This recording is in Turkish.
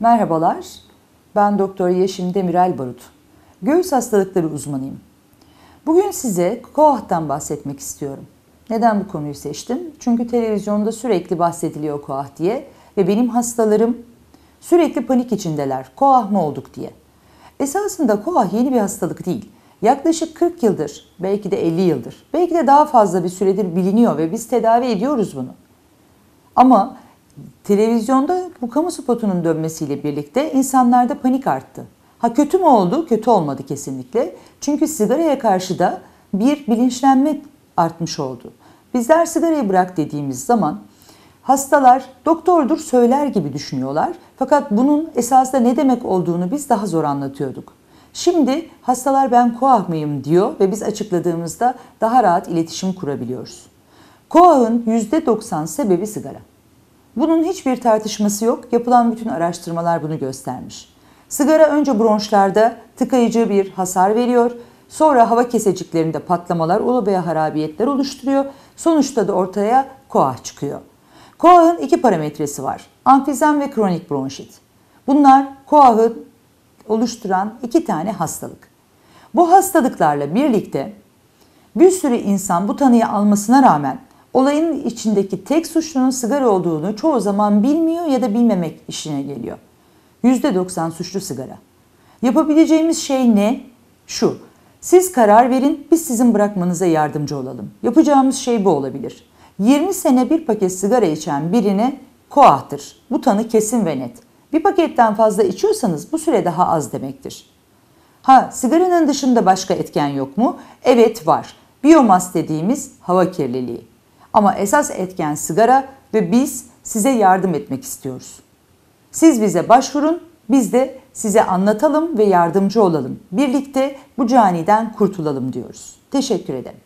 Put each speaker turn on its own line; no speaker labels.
Merhabalar, ben Doktor Yeşim Demirel Barut. Göğüs hastalıkları uzmanıyım. Bugün size koahtan bahsetmek istiyorum. Neden bu konuyu seçtim? Çünkü televizyonda sürekli bahsediliyor koah diye ve benim hastalarım sürekli panik içindeler. Koah mı olduk diye. Esasında koah yeni bir hastalık değil. Yaklaşık 40 yıldır, belki de 50 yıldır, belki de daha fazla bir süredir biliniyor ve biz tedavi ediyoruz bunu. Ama Televizyonda bu kamu spotunun dönmesiyle birlikte insanlarda panik arttı. Ha kötü mü oldu? Kötü olmadı kesinlikle. Çünkü sigaraya karşı da bir bilinçlenme artmış oldu. Bizler sigarayı bırak dediğimiz zaman hastalar doktordur söyler gibi düşünüyorlar. Fakat bunun esasında ne demek olduğunu biz daha zor anlatıyorduk. Şimdi hastalar ben koahmıyım diyor ve biz açıkladığımızda daha rahat iletişim kurabiliyoruz. Koah'ın %90 sebebi sigara. Bunun hiçbir tartışması yok. Yapılan bütün araştırmalar bunu göstermiş. Sigara önce bronşlarda tıkayıcı bir hasar veriyor. Sonra hava keseciklerinde patlamalar, ulu veya harabiyetler oluşturuyor. Sonuçta da ortaya koah çıkıyor. Koah'ın iki parametresi var. Amfizem ve kronik bronşit. Bunlar koahı oluşturan iki tane hastalık. Bu hastalıklarla birlikte bir sürü insan bu tanıyı almasına rağmen olayın içindeki tek suçlunun sigara olduğunu çoğu zaman bilmiyor ya da bilmemek işine geliyor. %90 suçlu sigara. Yapabileceğimiz şey ne? Şu, siz karar verin, biz sizin bırakmanıza yardımcı olalım. Yapacağımız şey bu olabilir. 20 sene bir paket sigara içen birine koahtır. Bu tanı kesin ve net. Bir paketten fazla içiyorsanız bu süre daha az demektir. Ha sigaranın dışında başka etken yok mu? Evet var. Biyomas dediğimiz hava kirliliği. Ama esas etken sigara ve biz size yardım etmek istiyoruz. Siz bize başvurun, biz de size anlatalım ve yardımcı olalım. Birlikte bu caniden kurtulalım diyoruz. Teşekkür ederim.